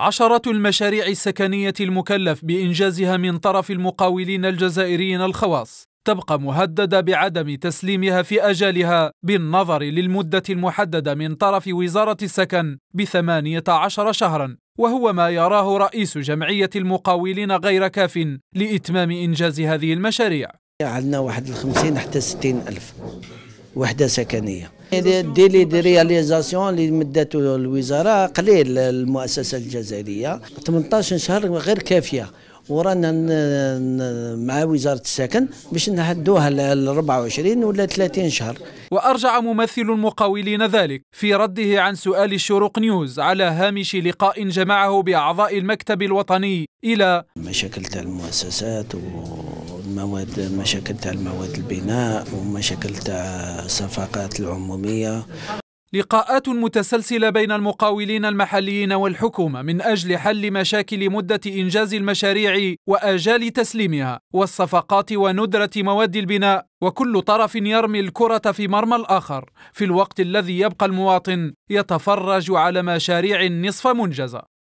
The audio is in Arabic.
عشرة المشاريع السكنية المكلف بإنجازها من طرف المقاولين الجزائريين الخواص تبقى مهددة بعدم تسليمها في أجالها بالنظر للمدة المحددة من طرف وزارة السكن بثمانية عشر شهرا وهو ما يراه رئيس جمعية المقاولين غير كاف لإتمام إنجاز هذه المشاريع عندنا واحد الخمسين حتى ستين ألف وحدة سكنية ديلي دي رياليزاسيون اللي مدته الوزاره قليل المؤسسه الجزائريه 18 شهر غير كافيه ورانا مع وزاره السكن باش نهدوها ل 24 ولا 30 شهر. وارجع ممثل المقاولين ذلك في رده عن سؤال الشروق نيوز على هامش لقاء جمعه باعضاء المكتب الوطني الى مشاكل تاع المؤسسات و مواد مشاكل تاع المواد البناء ومشاكل تاع الصفقات العموميه لقاءات متسلسلة بين المقاولين المحليين والحكومة من أجل حل مشاكل مدة إنجاز المشاريع وآجال تسليمها والصفقات وندرة مواد البناء وكل طرف يرمي الكرة في مرمى الآخر في الوقت الذي يبقى المواطن يتفرج على مشاريع نصف منجزة